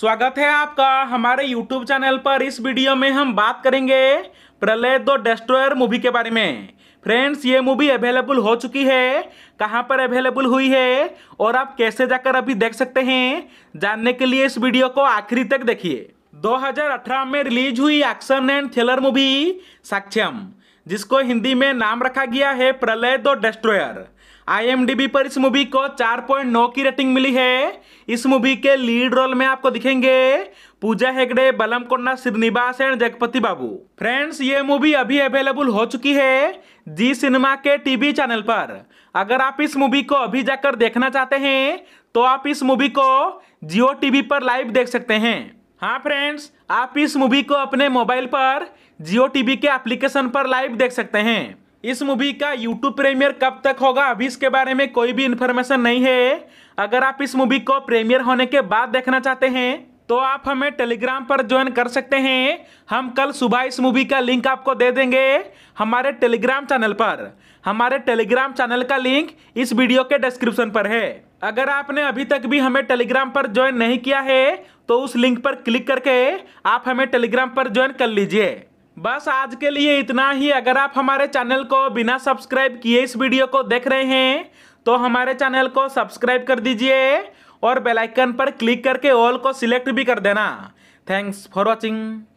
स्वागत है आपका हमारे YouTube चैनल पर इस वीडियो में हम बात करेंगे प्रलय दो डेस्ट्रॉयर मूवी के बारे में फ्रेंड्स ये मूवी अवेलेबल हो चुकी है कहाँ पर अवेलेबल हुई है और आप कैसे जाकर अभी देख सकते हैं जानने के लिए इस वीडियो को आखिरी तक देखिए 2018 में रिलीज हुई action and thriller movie Saakshyam जिसको हिंदी में नाम रखा गया है प्रलय दो डेस्ट्रॉयर आईएमडीबी पर इस मूवी को 4.9 की रेटिंग मिली है इस मूवी के लीड रोल में आपको दिखेंगे Pooja Hegde Bellamkonda Sreenivas and Jagapathi Babu friends ये मूवी अभी अवेलेबल हो चुकी है जी सिनेमा के टीवी चैनल पर अगर आप इस मूवी को अभी जाकर देखना चाहते हैं तो आप इस मूवी को जियो टीवी पर लाइव देख सकते हैं हाँ फ्रेंड्स आप इस मूवी को अपने मोबाइल पर जियो टीवी के एप्लीकेशन पर लाइव देख सकते हैं इस मूवी का यूट्यूब प्रीमियर कब तक होगा अभी इसके बारे में कोई भी इन्फॉर्मेशन नहीं है अगर आप इस मूवी को प्रीमियर होने के बाद देखना चाहते हैं तो आप हमें टेलीग्राम पर ज्वाइन कर सकते हैं हम कल सुबह इस मूवी का लिंक आपको दे देंगे हमारे टेलीग्राम चैनल पर हमारे टेलीग्राम चैनल का लिंक इस वीडियो के डिस्क्रिप्शन पर है अगर आपने अभी तक भी हमें टेलीग्राम पर ज्वाइन नहीं किया है तो उस लिंक पर क्लिक करके आप हमें टेलीग्राम पर ज्वाइन कर लीजिए बस आज के लिए इतना ही अगर आप हमारे चैनल को बिना सब्सक्राइब किए इस वीडियो को देख रहे हैं तो हमारे चैनल को सब्सक्राइब कर दीजिए और बेल आइकन पर क्लिक करके ऑल को सिलेक्ट भी कर देना थैंक्स फॉर वॉचिंग